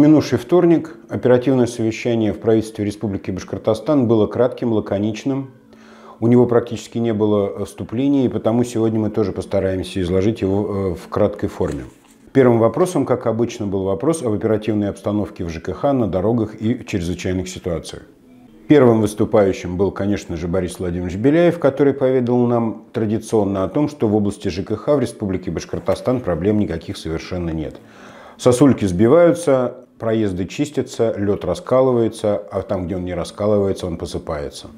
минувший вторник оперативное совещание в правительстве Республики Башкортостан было кратким, лаконичным. У него практически не было вступлений, и потому сегодня мы тоже постараемся изложить его э, в краткой форме. Первым вопросом, как обычно, был вопрос об оперативной обстановке в ЖКХ на дорогах и в чрезвычайных ситуациях. Первым выступающим был, конечно же, Борис Владимирович Беляев, который поведал нам традиционно о том, что в области ЖКХ в Республике Башкортостан проблем никаких совершенно нет сосульки сбиваются, проезды чистятся, лед раскалывается, а там, где он не раскалывается, он посыпается.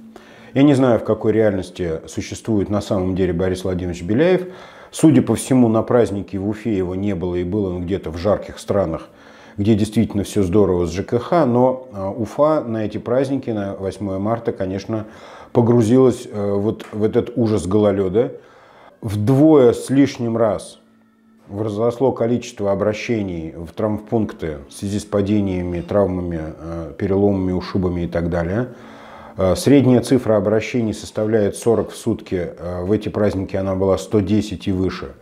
Я не знаю, в какой реальности существует на самом деле Борис Владимирович Беляев. Судя по всему, на празднике в Уфе его не было и было он где-то в жарких странах, где действительно все здорово с ЖКХ, но а, Уфа на эти праздники, на 8 марта, конечно, погрузилась э, вот в этот ужас гололеда. Вдвое с лишним раз – возросло количество обращений в травмпункты в связи с падениями, травмами, э, переломами, ушибами и так далее. Э, средняя цифра обращений составляет 40 в сутки. Э, в эти праздники она была 110 и выше.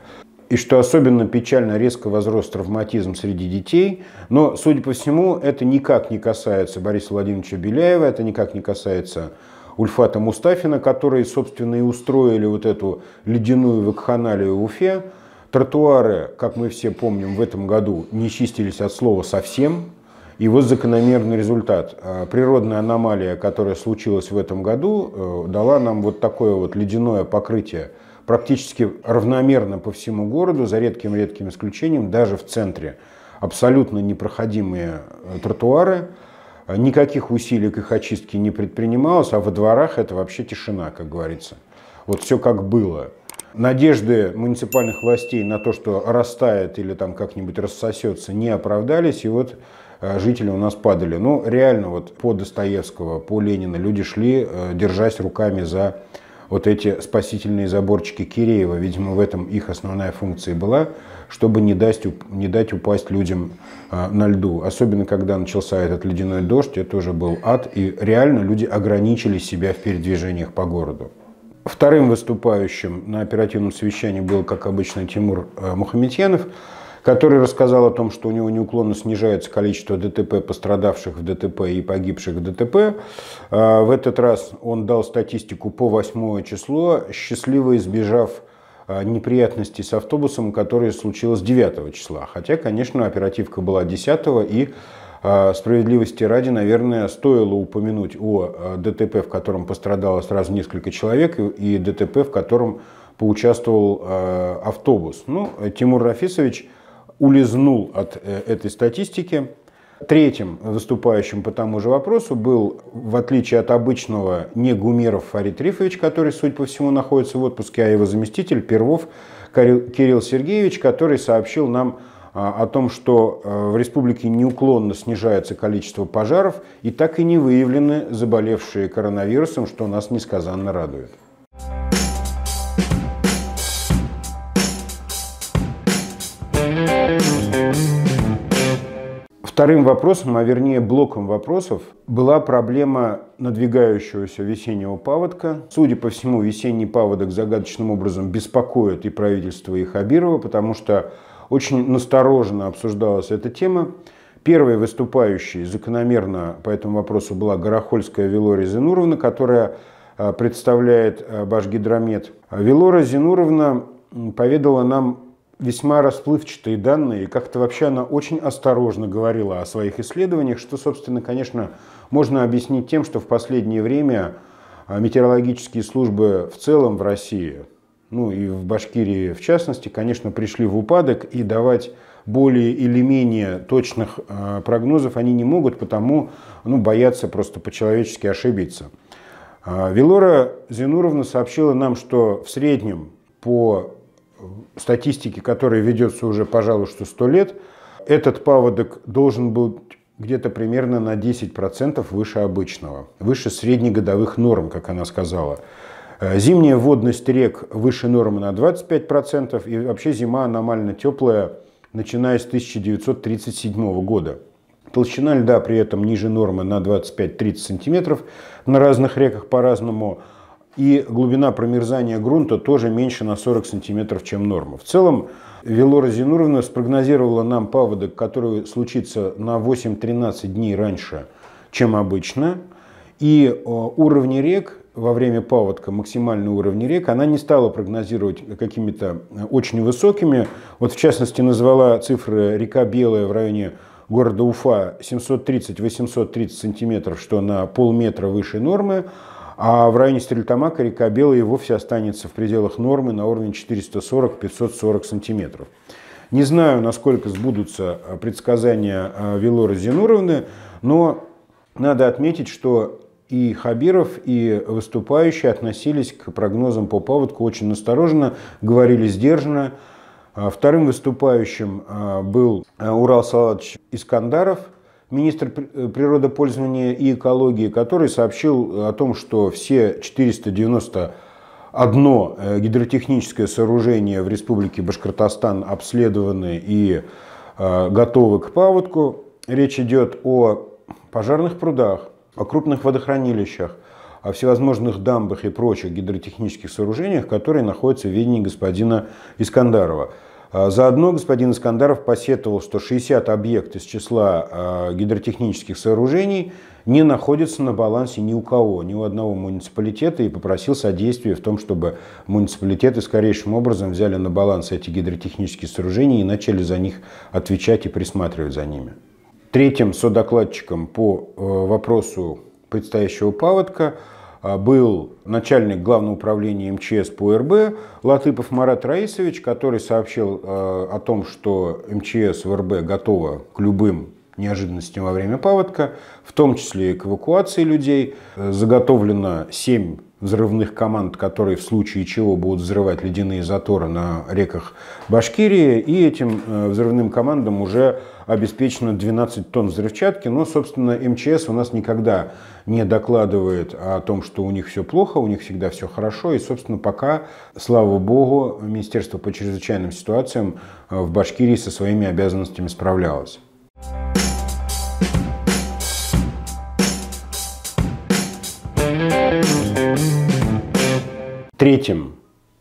И что особенно печально, резко возрос травматизм среди детей. Но, судя по всему, это никак не касается Бориса Владимировича Беляева, это никак не касается Ульфата Мустафина, которые, собственно, и устроили вот эту ледяную вакханалию в Уфе. Тротуары, как мы все помним, в этом году не чистились от слова совсем. И вот закономерный результат. А, природная аномалия, которая случилась в этом году, э, дала нам вот такое вот ледяное покрытие практически равномерно по всему городу, за редким-редким исключением, даже в центре. Абсолютно непроходимые э, тротуары, а, никаких усилий к их очистке не предпринималось, а во дворах это вообще тишина, как говорится. Вот все как было. Надежды муниципальных властей на то, что растает или там как-нибудь рассосется, не оправдались. И вот э, жители у нас падали. Ну, реально, вот по Достоевского, по Ленина люди шли, э, держась руками за вот эти спасительные заборчики Киреева. Видимо, в этом их основная функция была, чтобы не дать, не дать упасть людям э, на льду. Особенно, когда начался этот ледяной дождь, это уже был ад, и реально люди ограничили себя в передвижениях по городу. Вторым выступающим на оперативном совещании был, как обычно, Тимур э, Мухаметьянов, который рассказал о том, что у него неуклонно снижается количество ДТП, пострадавших в ДТП и погибших в ДТП. Э, в этот раз он дал статистику по 8 число, счастливо избежав э, неприятностей с автобусом, которая случилось 9 числа. Хотя, конечно, оперативка была 10 и а, справедливости ради, наверное, стоило упомянуть о а, ДТП, в котором пострадало сразу несколько человек, и ДТП, в котором поучаствовал а, автобус. Ну, Тимур Рафисович улизнул от э, этой статистики. Третьим выступающим по тому же вопросу был, в отличие от обычного, не Гумеров Фарид Рифович, который, судя по всему, находится в отпуске, а его заместитель Первов Кирилл Сергеевич, который сообщил нам а, о том, что э, в республике неуклонно снижается количество пожаров и так и не выявлены заболевшие коронавирусом, что нас несказанно радует. Вторым вопросом, а вернее блоком вопросов, была проблема надвигающегося весеннего паводка. Судя по всему, весенний паводок загадочным образом беспокоит и правительство, и Хабирова, потому что очень настороженно обсуждалась эта тема. Первой выступающей закономерно по этому вопросу была Горохольская Вилория Зинуровна, которая э, представляет э, Башгидромет. Вилора Зинуровна поведала нам весьма расплывчатые данные, и как-то вообще она очень осторожно говорила о своих исследованиях, что, собственно, конечно, можно объяснить тем, что в последнее время э, метеорологические службы в целом в России, ну и в Башкирии в частности, конечно, пришли в упадок и давать более или менее точных э, прогнозов они не могут, потому ну, боятся просто по-человечески ошибиться. А, Велора Зинуровна сообщила нам, что в среднем по статистике, которая ведется уже, пожалуй, что 100 лет, этот паводок должен быть где-то примерно на 10% выше обычного, выше среднегодовых норм, как она сказала. Э, зимняя водность рек выше нормы на 25%, и вообще зима аномально теплая, начиная с 1937 года. Толщина льда при этом ниже нормы на 25-30 см на разных реках по-разному, и глубина промерзания грунта тоже меньше на 40 см, чем норма. В целом, Велора Зинуровна спрогнозировала нам паводок, который случится на 8-13 дней раньше, чем обычно, и э, уровни рек во время паводка максимальные уровень рек, она не стала прогнозировать какими-то э, очень высокими. Вот в частности назвала цифры река Белая в районе города Уфа 730-830 сантиметров, что на полметра выше нормы, а в районе Стрельтамака река Белая вовсе останется в пределах нормы на уровне 440-540 сантиметров. Не знаю, насколько сбудутся э, предсказания э, Велоры Зинуровны, но надо отметить, что и Хабиров, и выступающие относились к прогнозам по паводку очень настороженно, говорили сдержанно. А вторым выступающим а, был а, Урал Салатович Искандаров, министр э, природопользования и экологии, который сообщил о том, что все 491 э, гидротехническое сооружение в Республике Башкортостан обследованы и э, готовы к паводку. Речь идет о пожарных прудах, о крупных водохранилищах, о всевозможных дамбах и прочих гидротехнических сооружениях, которые находятся в ведении господина Искандарова. А, заодно господин Искандаров посетовал, что 60 объект из числа а, гидротехнических сооружений не находятся на балансе ни у кого, ни у одного муниципалитета и попросил содействия в том, чтобы муниципалитеты скорейшим образом взяли на баланс эти гидротехнические сооружения и начали за них отвечать и присматривать за ними. Третьим содокладчиком по э, вопросу предстоящего паводка э, был начальник Главного управления МЧС по РБ Латыпов Марат Раисович, который сообщил э, о том, что МЧС в РБ готова к любым неожиданностям во время паводка, в том числе к эвакуации людей. Заготовлено 7 взрывных команд, которые в случае чего будут взрывать ледяные заторы на реках Башкирии. И этим э, взрывным командам уже обеспечено 12 тонн взрывчатки. Но, собственно, МЧС у нас никогда не докладывает о том, что у них все плохо, у них всегда все хорошо. И, собственно, пока, слава богу, Министерство по чрезвычайным ситуациям э, в Башкирии со своими обязанностями справлялось. третьим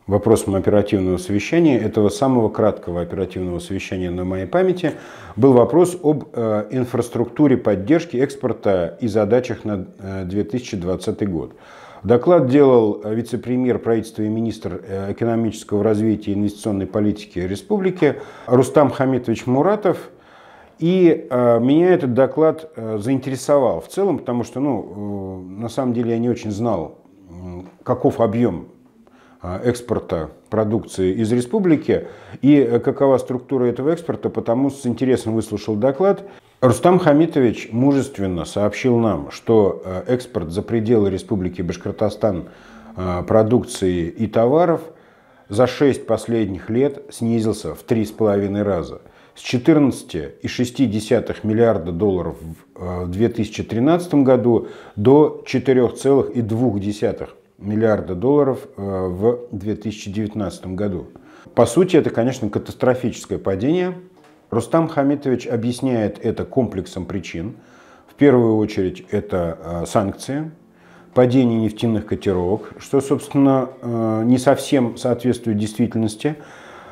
вопросом оперативного совещания, этого самого краткого оперативного совещания на моей памяти, был вопрос об э, инфраструктуре поддержки экспорта и задачах на 2020 э, год. Доклад делал э, вице-премьер правительства и министр экономического развития и инвестиционной политики республики Рустам Хамитович Муратов. И меня этот доклад заинтересовал в целом, потому что, ну, на самом деле я не очень знал, каков объем а, экспорта продукции из республики и э, какова структура этого экспорта, потому с интересом выслушал доклад. Рустам Хамитович мужественно сообщил нам, что э, экспорт за пределы республики Башкортостан а, продукции и товаров за 6 последних лет снизился в 3,5 раза. С 14,6 миллиарда долларов в 2013 э, году до 4,2 миллиарда долларов э, в 2019 году. По сути, это, конечно, катастрофическое падение. Рустам Хамитович объясняет это комплексом причин. В первую очередь, это э, санкции, падение нефтяных котировок, что, собственно, э, не совсем соответствует действительности.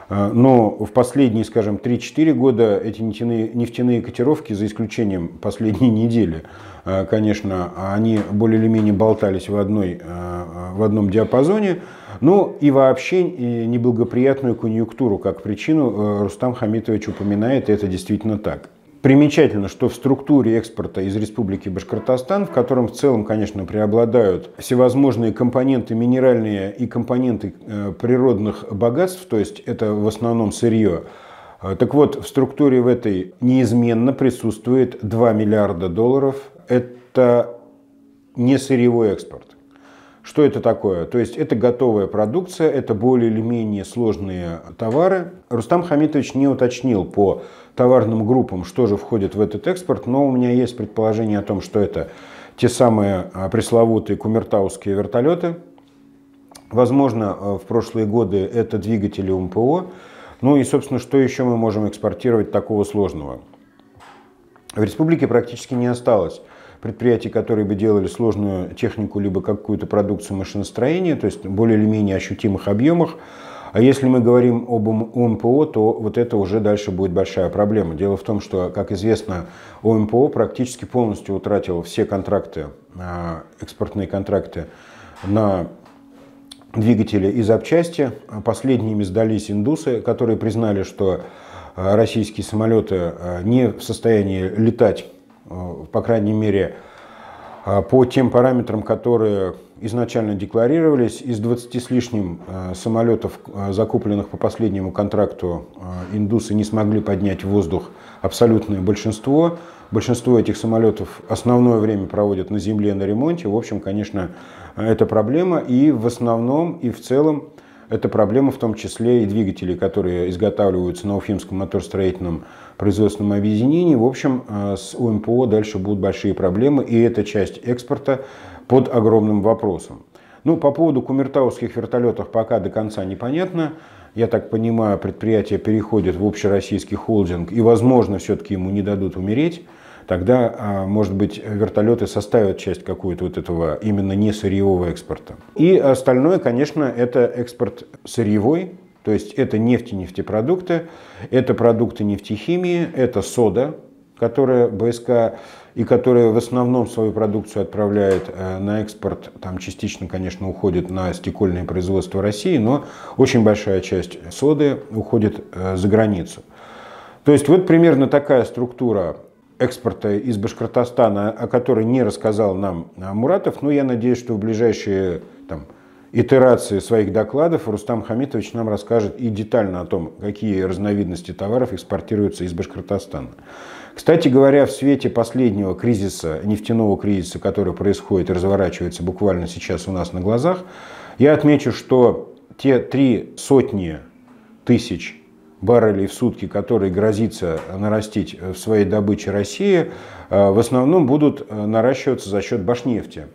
Э, но в последние, скажем, 3-4 года эти нефтяные, нефтяные котировки, за исключением последней недели, э, конечно, они более или менее болтались в, одной, э, в одном диапазоне. Ну и вообще неблагоприятную конъюнктуру как причину Рустам Хамитович упоминает, и это действительно так. Примечательно, что в структуре экспорта из Республики Башкортостан, в котором в целом, конечно, преобладают всевозможные компоненты минеральные и компоненты э, природных богатств, то есть это в основном сырье, э, так вот, в структуре в этой неизменно присутствует 2 миллиарда долларов. Это не сырьевой экспорт. Что это такое? То есть это готовая продукция, это более или менее сложные товары. Рустам Хамитович не уточнил по товарным группам, что же входит в этот экспорт, но у меня есть предположение о том, что это те самые а, пресловутые кумертауские вертолеты. Возможно, а, в прошлые годы это двигатели УМПО. Ну и, собственно, что еще мы можем экспортировать такого сложного? В республике практически не осталось предприятий, которые бы делали сложную технику, либо какую-то продукцию машиностроения, то есть более или менее ощутимых объемах. А если мы говорим об ОМПО, то вот это уже дальше будет большая проблема. Дело в том, что, как известно, ОМПО практически полностью утратило все контракты, а, экспортные контракты на двигатели и запчасти. Последними сдались индусы, которые признали, что а, российские самолеты а, не в состоянии летать Э, по крайней мере, э, по тем параметрам, которые изначально декларировались, из 20 с лишним э, самолетов, закупленных по последнему контракту, индусы не смогли поднять в воздух абсолютное большинство. Большинство этих самолетов основное время проводят на земле, на ремонте. В общем, конечно, это проблема. И в основном, и в целом это проблема в том числе и двигателей, которые изготавливаются на Уфимском моторостроительном производственном объединении. В общем, э, с УМПО дальше будут большие проблемы, и эта часть экспорта под огромным вопросом. Ну, по поводу кумертауских вертолетов пока до конца непонятно. Я так понимаю, предприятие переходит в общероссийский холдинг, и, возможно, все-таки ему не дадут умереть тогда, а, может быть, вертолеты составят часть какую-то вот этого именно не сырьевого экспорта. И остальное, конечно, это экспорт сырьевой, то есть это нефть и нефтепродукты, это продукты нефтехимии, это сода, которая БСК и которая в основном свою продукцию отправляет э, на экспорт, там частично, конечно, уходит на стекольное производство России, но очень большая часть соды уходит э, за границу. То есть вот примерно такая структура экспорта из Башкортостана, о которой не рассказал нам а, Муратов, но ну, я надеюсь, что в ближайшие там, итерации своих докладов Рустам Хамитович нам расскажет и детально о том, какие разновидности товаров экспортируются из Башкортостана. Кстати говоря, в свете последнего кризиса, нефтяного кризиса, который происходит и разворачивается буквально сейчас у нас на глазах, я отмечу, что те три сотни тысяч баррелей в сутки, которые грозится нарастить в своей добыче России, э, в основном будут э, наращиваться за счет башнефти.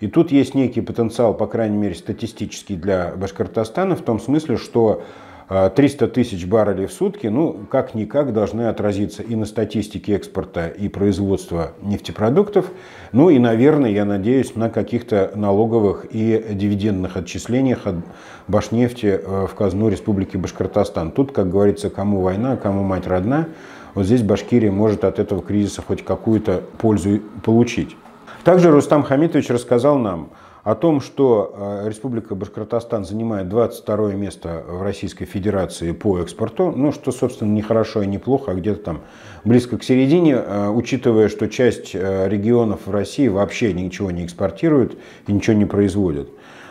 И тут есть некий потенциал, по крайней мере, статистический для Башкортостана, в том смысле, что 300 а, тысяч баррелей в сутки, ну, как-никак должны отразиться и на статистике экспорта и производства нефтепродуктов, ну и, наверное, я надеюсь, на каких-то налоговых и дивидендных отчислениях от Башнефти э, в казну Республики Башкортостан. Тут, как говорится, кому война, а кому мать родна, вот здесь Башкирия может от этого кризиса хоть какую-то пользу получить. Также Рустам Хамитович рассказал нам, о том, что э, Республика Башкортостан занимает 22 место в Российской Федерации по экспорту, ну, что, собственно, не хорошо и не плохо, а где-то там близко к середине, э, учитывая, что часть э, регионов в России вообще ничего не экспортирует и ничего не производит.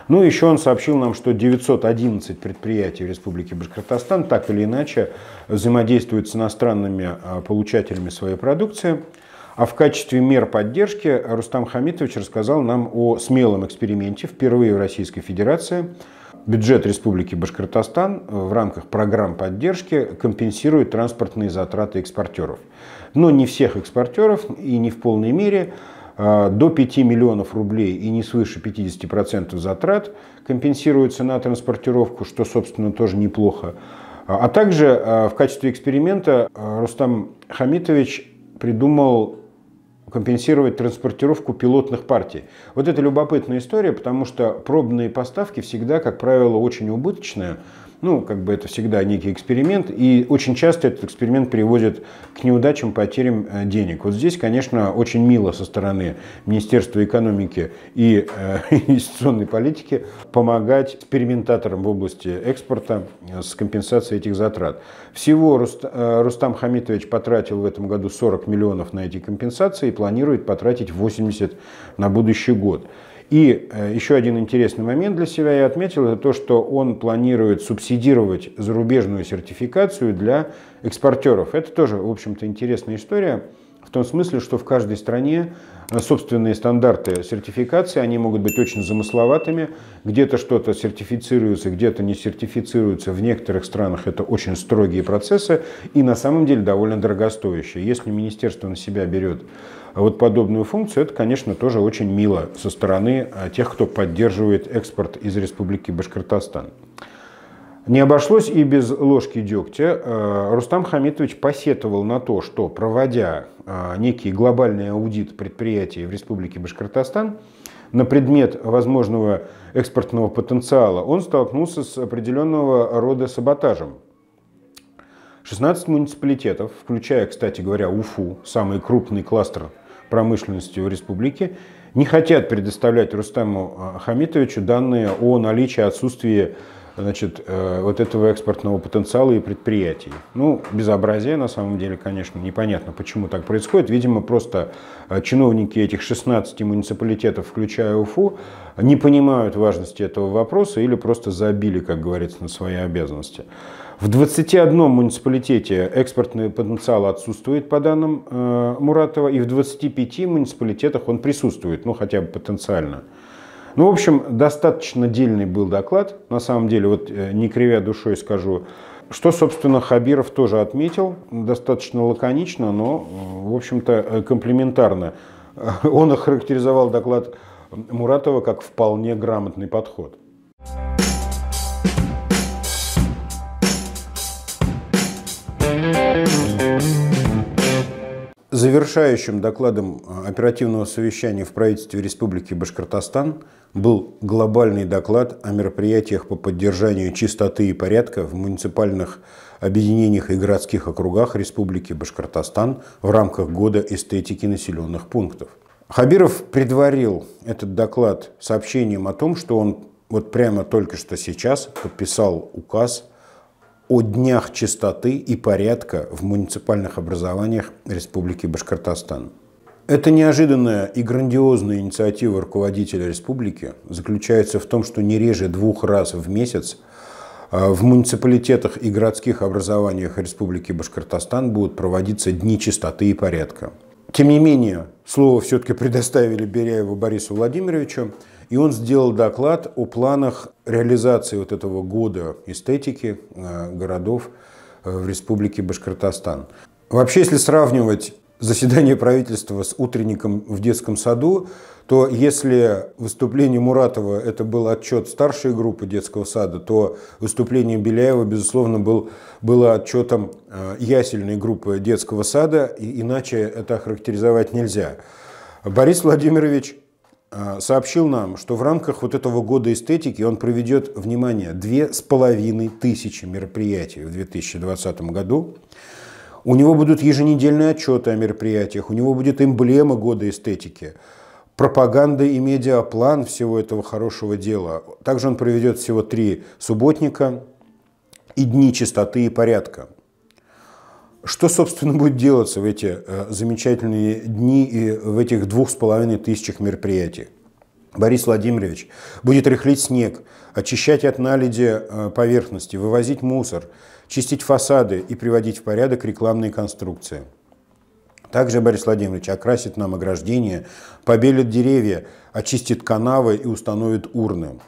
Ну, еще он сообщил нам, что 911 предприятий в Республике Башкортостан так или иначе взаимодействуют с иностранными получателями своей продукции – а в качестве мер поддержки Рустам Хамитович рассказал нам о смелом эксперименте впервые в Российской Федерации. Бюджет Республики Башкортостан в рамках программ поддержки компенсирует транспортные затраты экспортеров. Но не всех экспортеров и не в полной мере а, до 5 миллионов рублей и не свыше 50% затрат компенсируется на транспортировку, что, собственно, тоже неплохо. А также а, в качестве эксперимента а, Рустам Хамитович придумал компенсировать транспортировку пилотных партий. Вот это любопытная история, потому что пробные поставки всегда, как правило, очень убыточные. Ну, как бы это всегда некий эксперимент, и очень часто этот эксперимент приводит к неудачам, потерям э, денег. Вот здесь, конечно, очень мило со стороны Министерства экономики и э, инвестиционной политики помогать экспериментаторам в области экспорта э, с компенсацией этих затрат. Всего Руст, э, Рустам Хамитович потратил в этом году 40 миллионов на эти компенсации и планирует потратить 80 на будущий год. И э, еще один интересный момент для себя я отметил, это то, что он планирует субсидировать зарубежную сертификацию для экспортеров. Это тоже, в общем-то, интересная история. В том смысле, что в каждой стране э, собственные стандарты сертификации, они могут быть очень замысловатыми. Где-то что-то сертифицируется, где-то не сертифицируется. В некоторых странах это очень строгие процессы и на самом деле довольно дорогостоящие. Если министерство на себя берет а вот подобную функцию, это, конечно, тоже очень мило со стороны а, тех, кто поддерживает экспорт из Республики Башкортостан. Не обошлось и без ложки дегтя. А, Рустам Хамитович посетовал на то, что, проводя некий глобальный аудит предприятий в Республике Башкортостан, на предмет возможного экспортного потенциала, он столкнулся с определенного рода саботажем. 16 муниципалитетов, включая, кстати говоря, Уфу, самый крупный кластер промышленностью республике не хотят предоставлять Рустаму э, Хамитовичу данные о наличии отсутствии значит, э, вот этого экспортного потенциала и предприятий. Ну, безобразие на самом деле, конечно, непонятно, почему так происходит. Видимо, просто э, чиновники этих 16 муниципалитетов, включая УФУ, не понимают важности этого вопроса или просто забили, как говорится, на свои обязанности. В 21 муниципалитете экспортный потенциал отсутствует, по данным э, Муратова, и в 25 муниципалитетах он присутствует, ну хотя бы потенциально. Ну, в общем, достаточно дельный был доклад, на самом деле, вот э, не кривя душой скажу, что, собственно, Хабиров тоже отметил, достаточно лаконично, но, э, в общем-то, э, комплиментарно. Он охарактеризовал доклад Муратова как вполне грамотный подход. завершающим докладом э, оперативного совещания в правительстве Республики Башкортостан был глобальный доклад о мероприятиях по поддержанию чистоты и порядка в муниципальных объединениях и городских округах Республики Башкортостан в рамках года эстетики населенных пунктов. Хабиров предварил этот доклад сообщением о том, что он вот прямо только что сейчас подписал указ о днях чистоты и порядка в муниципальных образованиях Республики Башкортостан. Эта неожиданная и грандиозная инициатива руководителя республики заключается в том, что не реже двух раз в месяц а, в муниципалитетах и городских образованиях Республики Башкортостан будут проводиться дни чистоты и порядка. Тем не менее, слово все-таки предоставили Беряеву Борису Владимировичу. И он сделал доклад о планах реализации вот этого года эстетики э, городов э, в Республике Башкортостан. Вообще, если сравнивать заседание правительства с утренником в детском саду, то если выступление Муратова это был отчет старшей группы детского сада, то выступление Беляева, безусловно, был, было отчетом э, ясельной группы детского сада, и иначе это охарактеризовать нельзя. Борис Владимирович Э, сообщил нам, что в рамках вот этого года эстетики он проведет, внимание, две с половиной тысячи мероприятий в 2020 году. У него будут еженедельные отчеты о мероприятиях, у него будет эмблема года эстетики, пропаганда и медиаплан всего этого хорошего дела. Также он проведет всего три субботника и дни чистоты и порядка – что, собственно, будет делаться в эти э, замечательные дни и в этих двух с половиной тысячах мероприятий? Борис Владимирович будет рыхлить снег, очищать от наледи э, поверхности, вывозить мусор, чистить фасады и приводить в порядок рекламные конструкции. Также Борис Владимирович окрасит нам ограждение, побелит деревья, очистит канавы и установит урны.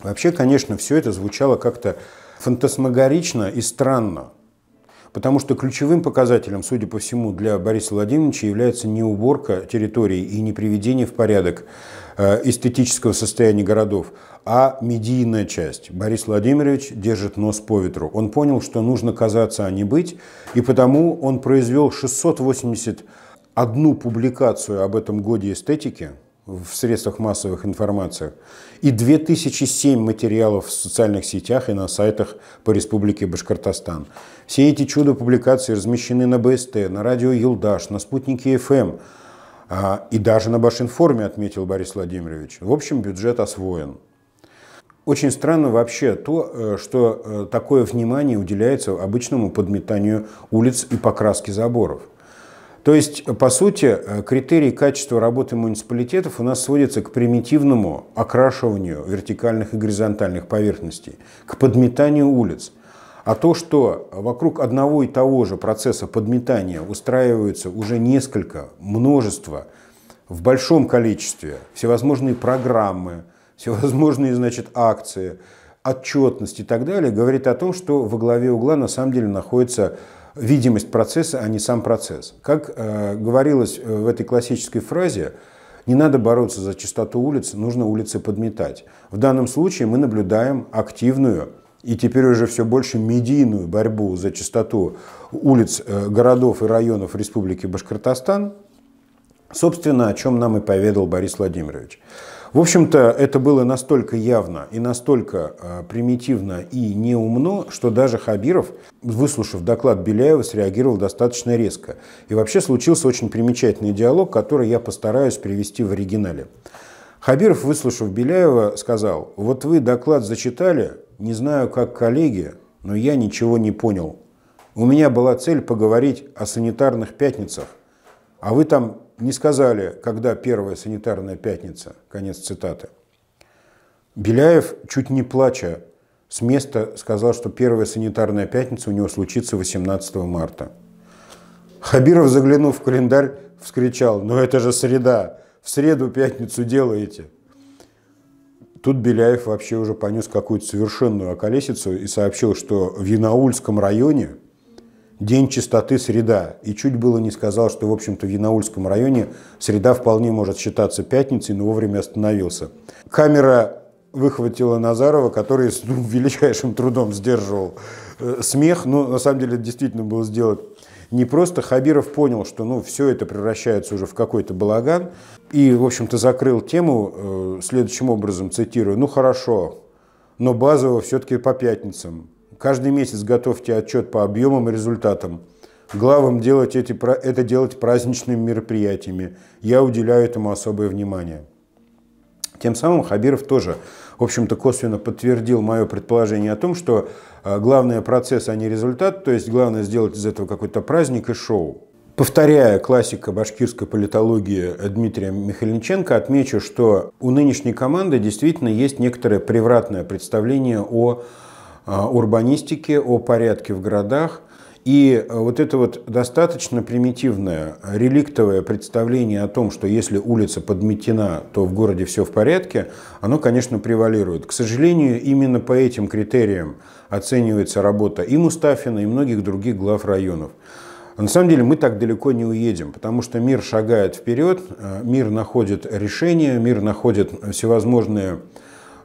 Вообще, конечно, все это звучало как-то фантасмагорично и странно. Потому что ключевым показателем, судя по всему, для Бориса Владимировича является не уборка территорий и не приведение в порядок э, эстетического состояния городов, а медийная часть. Борис Владимирович держит нос по ветру. Он понял, что нужно казаться, а не быть, и потому он произвел 681 публикацию об этом годе эстетики, в средствах массовых информации и 2007 материалов в социальных сетях и на сайтах по Республике Башкортостан. Все эти чудо-публикации размещены на БСТ, на радио Юлдаш, на спутнике ФМ а, и даже на Башинформе, отметил Борис Владимирович. В общем, бюджет освоен. Очень странно вообще то, э, что э, такое внимание уделяется обычному подметанию улиц и покраске заборов. То есть, по сути, э, критерии качества работы муниципалитетов у нас сводятся к примитивному окрашиванию вертикальных и горизонтальных поверхностей, к подметанию улиц. А то, что вокруг одного и того же процесса подметания устраиваются уже несколько, множество, в большом количестве всевозможные программы, всевозможные значит, акции, отчетность и так далее, говорит о том, что во главе угла на самом деле находится видимость процесса, а не сам процесс. Как э, говорилось э, в этой классической фразе, не надо бороться за чистоту улиц, нужно улицы подметать. В данном случае мы наблюдаем активную и теперь уже все больше медийную борьбу за чистоту улиц, э, городов и районов Республики Башкортостан, собственно, о чем нам и поведал Борис Владимирович. В общем-то, это было настолько явно и настолько э, примитивно и неумно, что даже Хабиров, выслушав доклад Беляева, среагировал достаточно резко. И вообще случился очень примечательный диалог, который я постараюсь привести в оригинале. Хабиров, выслушав Беляева, сказал, «Вот вы доклад зачитали, не знаю, как коллеги, но я ничего не понял. У меня была цель поговорить о санитарных пятницах, а вы там не сказали, когда первая санитарная пятница, конец цитаты. Беляев, чуть не плача, с места сказал, что первая санитарная пятница у него случится 18 марта. Хабиров, заглянув в календарь, вскричал, «Но «Ну это же среда! В среду пятницу делаете!» Тут Беляев вообще уже понес какую-то совершенную околесицу и сообщил, что в Янаульском районе День чистоты среда. И чуть было не сказал, что, в общем-то, в Янаульском районе среда вполне может считаться пятницей, но вовремя остановился. Камера выхватила Назарова, который с ну, величайшим трудом сдерживал э, смех. но на самом деле, это действительно было сделать не просто. Хабиров понял, что ну, все это превращается уже в какой-то балаган. И, в общем-то, закрыл тему э, следующим образом, цитирую. «Ну, хорошо, но базово все-таки по пятницам. Каждый месяц готовьте отчет по объемам и результатам. Главам делать эти, это делать праздничными мероприятиями. Я уделяю этому особое внимание. Тем самым Хабиров тоже, в общем-то, косвенно подтвердил мое предположение о том, что э, главное процесс, а не результат, то есть главное сделать из этого какой-то праздник и шоу. Повторяя классика башкирской политологии Дмитрия Михальниченко, отмечу, что у нынешней команды действительно есть некоторое превратное представление о Э, урбанистике, о порядке в городах. И э, вот это вот достаточно примитивное, реликтовое представление о том, что если улица подметена, то в городе все в порядке, оно, конечно, превалирует. К сожалению, именно по этим критериям оценивается работа и Мустафина, и многих других глав районов. На самом деле мы так далеко не уедем, потому что мир шагает вперед, э, мир находит решения, мир находит всевозможные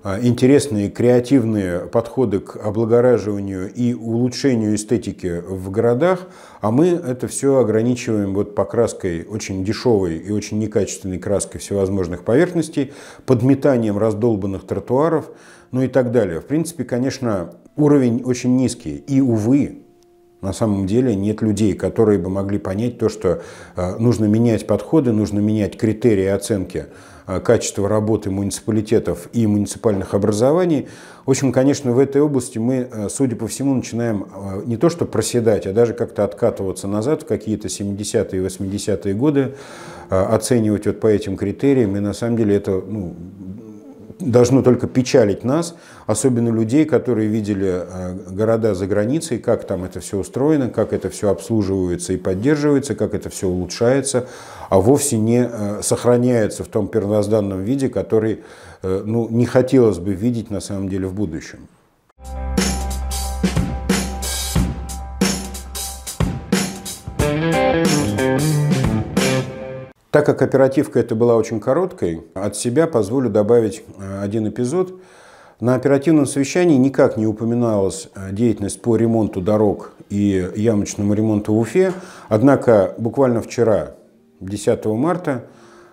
а, интересные креативные подходы к облагораживанию и улучшению эстетики в городах, а мы это все ограничиваем вот покраской очень дешевой и очень некачественной краской всевозможных поверхностей, подметанием раздолбанных тротуаров, ну и так далее. В принципе, конечно, уровень очень низкий. И, увы, на самом деле нет людей, которые бы могли понять то, что а, нужно менять подходы, нужно менять критерии оценки Э, качество работы муниципалитетов и муниципальных образований. В общем, конечно, в этой области мы, э, судя по всему, начинаем э, не то что проседать, а даже как-то откатываться назад в какие-то 70-е и 80-е годы, оценивать вот по этим критериям. И на самом деле это ну, должно только печалить нас, особенно людей, которые видели э, города за границей, как там это все устроено, как это все обслуживается и поддерживается, как это все улучшается, а вовсе не э, сохраняется в том первозданном виде, который э, ну, не хотелось бы видеть на самом деле в будущем. Так как оперативка это была очень короткой, от себя позволю добавить э, один эпизод. На оперативном совещании никак не упоминалась э, деятельность по ремонту дорог и ямочному ремонту в Уфе. Однако буквально вчера, 10 марта,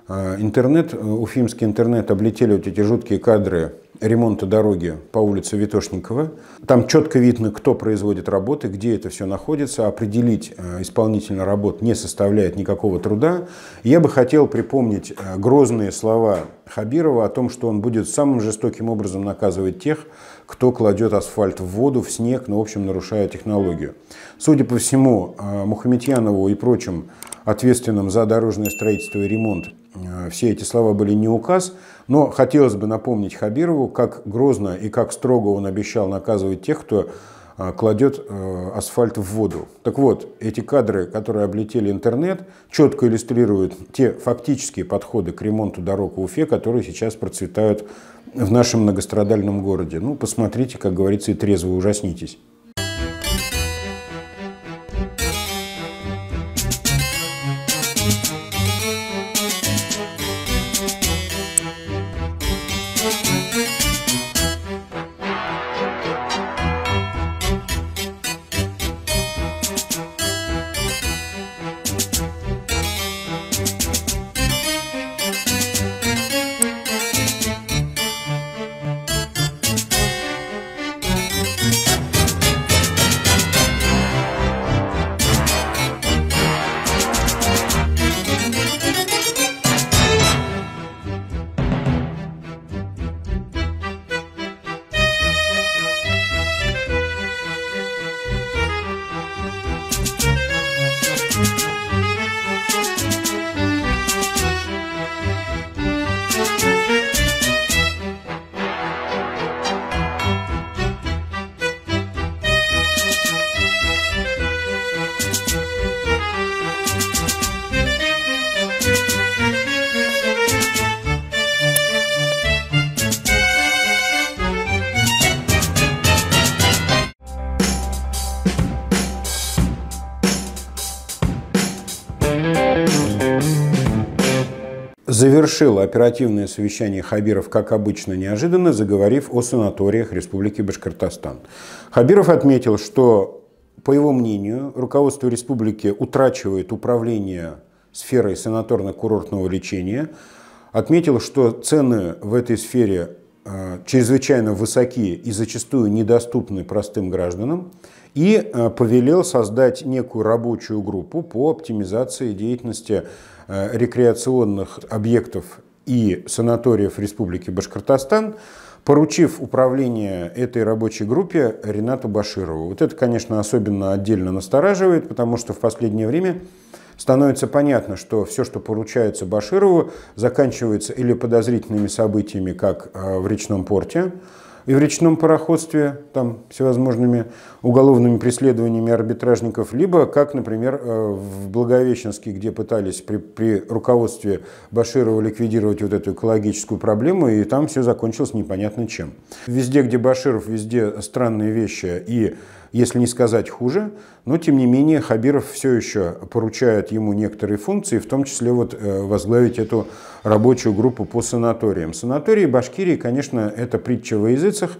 э, интернет, уфимский интернет облетели вот эти жуткие кадры ремонта дороги по улице Витошникова. Там четко видно, кто производит работы, где это все находится. Определить э, исполнительно работ не составляет никакого труда. Я бы хотел припомнить э, грозные слова Хабирова о том, что он будет самым жестоким образом наказывать тех, кто кладет асфальт в воду, в снег, ну, в общем, нарушая технологию. Судя по всему, э, Мухаметьянову и прочим ответственным за дорожное строительство и ремонт. Э, все эти слова были не указ, но хотелось бы напомнить Хабирову, как грозно и как строго он обещал наказывать тех, кто э, кладет э, асфальт в воду. Так вот, эти кадры, которые облетели интернет, четко иллюстрируют те фактические подходы к ремонту дорог в Уфе, которые сейчас процветают в нашем многострадальном городе. Ну, посмотрите, как говорится, и трезво ужаснитесь. завершила оперативное совещание Хабиров, как обычно, неожиданно, заговорив о санаториях Республики Башкортостан. Хабиров отметил, что, по его мнению, руководство республики утрачивает управление сферой санаторно-курортного лечения, отметил, что цены в этой сфере э, чрезвычайно высоки и зачастую недоступны простым гражданам, и э, повелел создать некую рабочую группу по оптимизации деятельности Э, рекреационных объектов и санаториев Республики Башкортостан, поручив управление этой рабочей группе Ренату Баширову. Вот это, конечно, особенно отдельно настораживает, потому что в последнее время становится понятно, что все, что поручается Баширову, заканчивается или подозрительными событиями, как э, в речном порте и в речном пароходстве, там всевозможными уголовными преследованиями арбитражников, либо, как, например, э, в Благовещенске, где пытались при, при руководстве Баширова ликвидировать вот эту экологическую проблему, и там все закончилось непонятно чем. Везде, где Баширов, везде странные вещи и если не сказать хуже, но тем не менее Хабиров все еще поручает ему некоторые функции, в том числе вот э, возглавить эту рабочую группу по санаториям. Санатории Башкирии, конечно, это притча во языцах,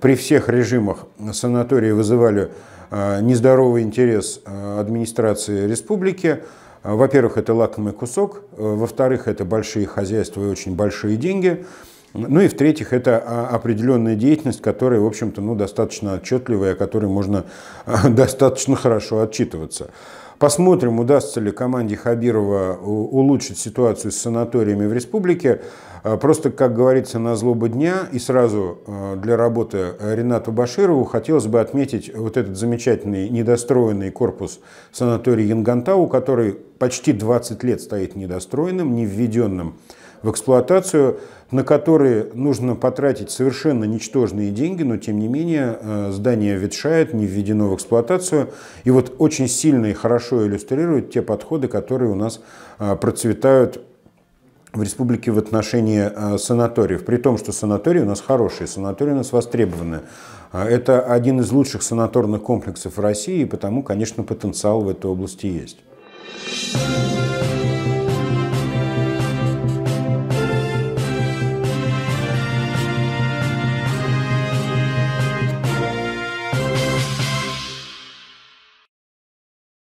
при всех режимах санатории вызывали э, нездоровый интерес э, администрации республики. Э, во-первых, это лакомый кусок, во-вторых, это большие хозяйства и очень большие деньги. Ну и в-третьих, это а, определенная деятельность, которая, в общем-то, ну, достаточно отчетливая, о которой можно достаточно хорошо отчитываться. Посмотрим, удастся ли команде Хабирова улучшить ситуацию с санаториями в республике. А, просто, как говорится, на злобу дня и сразу а, для работы Ренату Баширову хотелось бы отметить вот этот замечательный недостроенный корпус санатория Янгантау, который почти 20 лет стоит недостроенным, не введенным в эксплуатацию, на которые нужно потратить совершенно ничтожные деньги, но тем не менее э, здание ветшает, не введено в эксплуатацию. И вот очень сильно и хорошо иллюстрирует те подходы, которые у нас э, процветают в республике в отношении э, санаториев. При том, что санатории у нас хорошие, санатории у нас востребованы. Это один из лучших санаторных комплексов в России, и потому, конечно, потенциал в этой области есть.